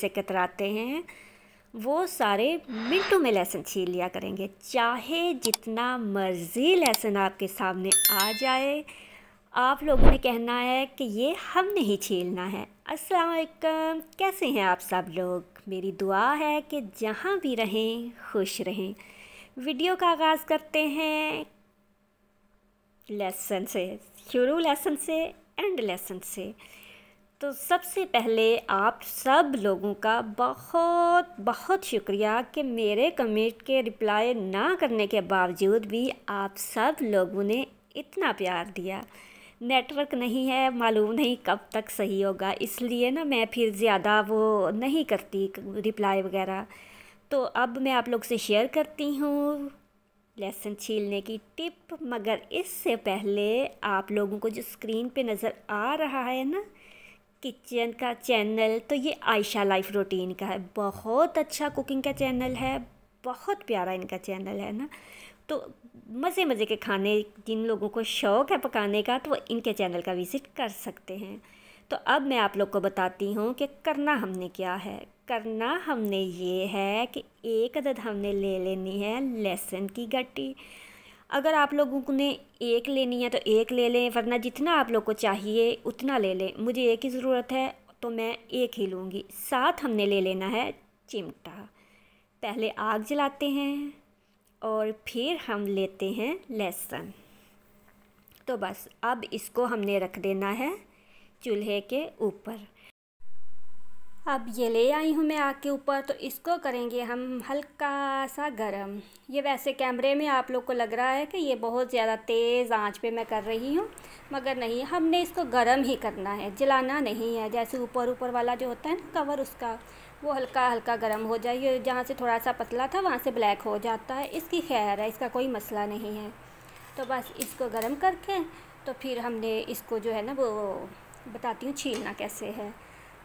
से कतराते हैं वो सारे मिनटों में लेसन छीन लिया करेंगे चाहे जितना मर्ज़ी लेसन आपके सामने आ जाए आप लोगों ने कहना है कि ये हम नहीं छीलना है अस्सलाम कैसे हैं आप सब लोग मेरी दुआ है कि जहाँ भी रहें खुश रहें वीडियो का आगाज़ करते हैं लेसन से शुरू लेसन से एंड लेसन से तो सबसे पहले आप सब लोगों का बहुत बहुत शुक्रिया कि मेरे कमेंट के रिप्लाई ना करने के बावजूद भी आप सब लोगों ने इतना प्यार दिया नेटवर्क नहीं है मालूम नहीं कब तक सही होगा इसलिए ना मैं फिर ज़्यादा वो नहीं करती रिप्लाई वगैरह तो अब मैं आप लोग से शेयर करती हूँ लेसन छीलने की टिप मगर इससे पहले आप लोगों को जो स्क्रीन पे नज़र आ रहा है ना किचन का चैनल तो ये आयशा लाइफ रूटीन का है बहुत अच्छा कुकिंग का चैनल है बहुत प्यारा इनका चैनल है ना तो मज़े मज़े के खाने जिन लोगों को शौक़ है पकाने का तो वो इनके चैनल का विज़िट कर सकते हैं तो अब मैं आप लोग को बताती हूँ कि करना हमने क्या है करना हमने ये है कि एक अदद हमने ले लेनी है लहसुन की गट्टी अगर आप लोगों ने एक लेनी है तो एक ले लें वरना जितना आप लोग को चाहिए उतना ले लें मुझे एक ही ज़रूरत है तो मैं एक ही लूँगी साथ हमने ले लेना है चिमटा पहले आग जलाते हैं और फिर हम लेते हैं लहसुन तो बस अब इसको हमने रख देना है चूल्हे के ऊपर अब ये ले आई हूँ मैं आग के ऊपर तो इसको करेंगे हम हल्का सा गरम ये वैसे कैमरे में आप लोग को लग रहा है कि ये बहुत ज़्यादा तेज़ आंच पे मैं कर रही हूँ मगर नहीं हमने इसको गरम ही करना है जलाना नहीं है जैसे ऊपर ऊपर वाला जो होता है ना कवर उसका वो हल्का हल्का गर्म हो जाए ये जहाँ से थोड़ा सा पतला था वहाँ से ब्लैक हो जाता है इसकी खैर है इसका कोई मसला नहीं है तो बस इसको गर्म करके तो फिर हमने इसको जो है ना वो बताती हूँ छीलना कैसे है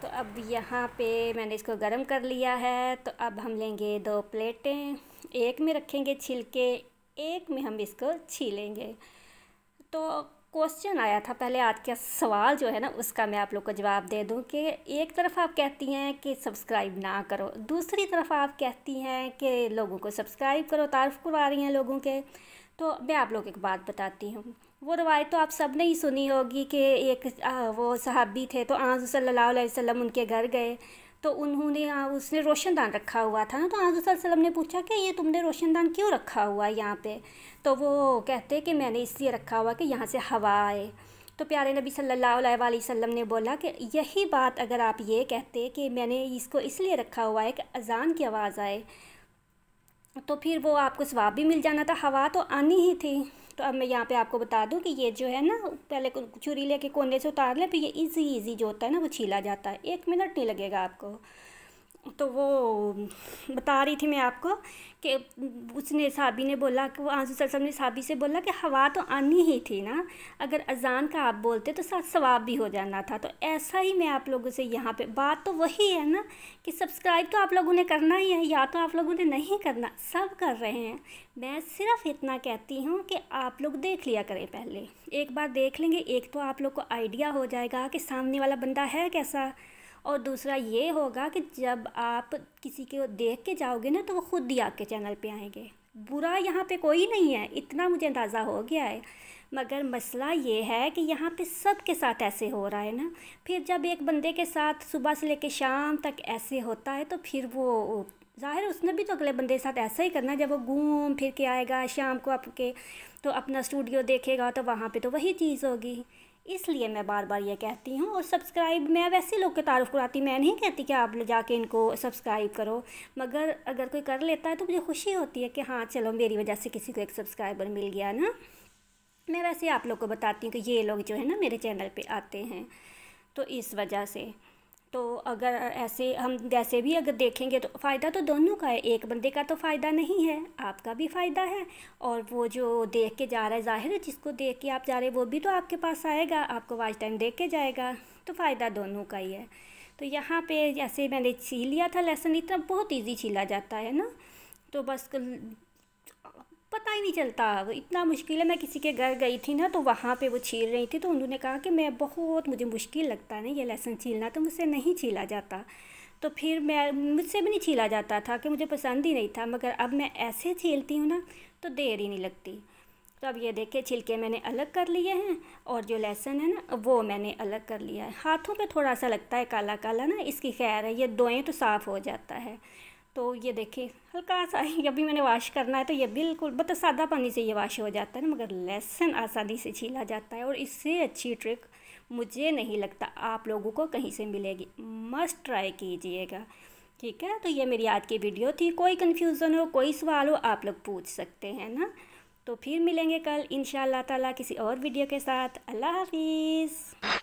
तो अब यहाँ पे मैंने इसको गर्म कर लिया है तो अब हम लेंगे दो प्लेटें एक में रखेंगे छिलके एक में हम इसको छीलेंगे तो क्वेश्चन आया था पहले आज का सवाल जो है ना उसका मैं आप लोग को जवाब दे दूं कि एक तरफ आप कहती हैं कि सब्सक्राइब ना करो दूसरी तरफ आप कहती हैं कि लोगों को सब्सक्राइब करो तारीफ करवा रही हैं लोगों के तो मैं आप लोग एक बात बताती हूँ वो रवायत तो आप सब ने ही सुनी होगी कि एक वो सहाबी थे तो आज सल्लल्लाहु वसम उनके घर गए तो उन्होंने उसने रोशनदान रखा हुआ था ना तो आज वसल्लम ने पूछा कि ये तुमने रोशनदान क्यों रखा हुआ है यहाँ पे तो वो कहते कि मैंने इसलिए रखा हुआ कि यहाँ से हवा आए तो प्यारे नबी सल्लल्लाहु अलैहि वसल्लम ने बोला कि यही बात अगर आप ये कहते कि मैंने इसको इसलिए रखा हुआ है कि अज़ान की आवाज़ आए तो फिर वो आपको स्वाब भी मिल जाना था हवा तो आनी ही थी तो अब मैं यहाँ पे आपको बता दूँ कि ये जो है ना पहले छुरी लेके कोने से उतार लें फिर ये इजी इजी जो होता है ना वो छीला जाता है एक मिनट नहीं लगेगा आपको तो वो बता रही थी मैं आपको कि उसने साबी ने बोला कि वो आंसू सरसम ने साबी से बोला कि हवा तो आनी ही थी ना अगर अजान का आप बोलते तो साथ सवाब भी हो जाना था तो ऐसा ही मैं आप लोगों से यहाँ पे बात तो वही है ना कि सब्सक्राइब तो आप लोगों ने करना ही है या तो आप लोगों ने नहीं करना सब कर रहे हैं मैं सिर्फ इतना कहती हूँ कि आप लोग देख लिया करें पहले एक बार देख लेंगे एक तो आप लोग को आइडिया हो जाएगा कि सामने वाला बंदा है कैसा और दूसरा ये होगा कि जब आप किसी को देख के जाओगे ना तो वो ख़ुद ही आपके चैनल पे आएंगे बुरा यहाँ पे कोई नहीं है इतना मुझे अंदाज़ा हो गया है मगर मसला ये है कि यहाँ पे सब के साथ ऐसे हो रहा है ना फिर जब एक बंदे के साथ सुबह से लेकर शाम तक ऐसे होता है तो फिर वो ज़ाहिर उसने भी तो अगले बंदे के साथ ऐसा ही करना जब वो घूम फिर के आएगा शाम को आपके तो अपना स्टूडियो देखेगा तो वहाँ पे तो वही चीज़ होगी इसलिए मैं बार बार ये कहती हूँ और सब्सक्राइब मैं वैसे लोग के तारुफ कराती मैं नहीं कहती कि आप जाके इनको सब्सक्राइब करो मगर अगर कोई कर लेता है तो मुझे खुशी होती है कि हाँ चलो मेरी वजह से किसी को एक सब्सक्राइबर मिल गया ना मैं वैसे आप लोग को बताती हूँ कि ये लोग जो है ना मेरे चैनल पर आते हैं तो इस वजह से तो अगर ऐसे हम जैसे भी अगर देखेंगे तो फ़ायदा तो दोनों का है एक बंदे का तो फ़ायदा नहीं है आपका भी फ़ायदा है और वो जो देख के जा रहा है ज़ाहिर है जिसको देख के आप जा रहे हैं वो भी तो आपके पास आएगा आपको वाच टाइम देख के जाएगा तो फ़ायदा दोनों का ही है तो यहाँ पे जैसे मैंने छीन लिया था लेसन इतना बहुत ईजी छीला जाता है ना तो बस ही नहीं चलता वो इतना मुश्किल है मैं किसी के घर गई थी ना तो वहाँ पे वो छील रही थी तो उन्होंने कहा कि मैं बहुत मुझे मुश्किल लगता है ना ये लहसुन छीलना तो मुझसे नहीं छीला जाता तो फिर मैं मुझसे भी नहीं छीला जाता था कि मुझे पसंद ही नहीं था मगर अब मैं ऐसे छीलती हूँ ना तो देर ही नहीं लगती तो अब ये देखे छिलके मैंने अलग कर लिए हैं और जो लहसुन है ना वो मैंने अलग कर लिया है हाथों पे थोड़ा सा लगता है काला काला ना इसकी खैर है ये दोएँ तो साफ़ हो जाता है तो ये देखें हल्का सा ये अभी मैंने वाश करना है तो ये बिल्कुल मतलब सादा पानी से ये वाश हो जाता है ना मगर लहसुन आसानी से छीला जाता है और इससे अच्छी ट्रिक मुझे नहीं लगता आप लोगों को कहीं से मिलेगी मस्ट ट्राई कीजिएगा ठीक है तो ये मेरी आज की वीडियो थी कोई कन्फ्यूज़न हो कोई सवाल हो आप लोग पूछ सकते हैं ना तो फिर मिलेंगे कल इन ताला किसी और वीडियो के साथ अल्लाह हाफिज़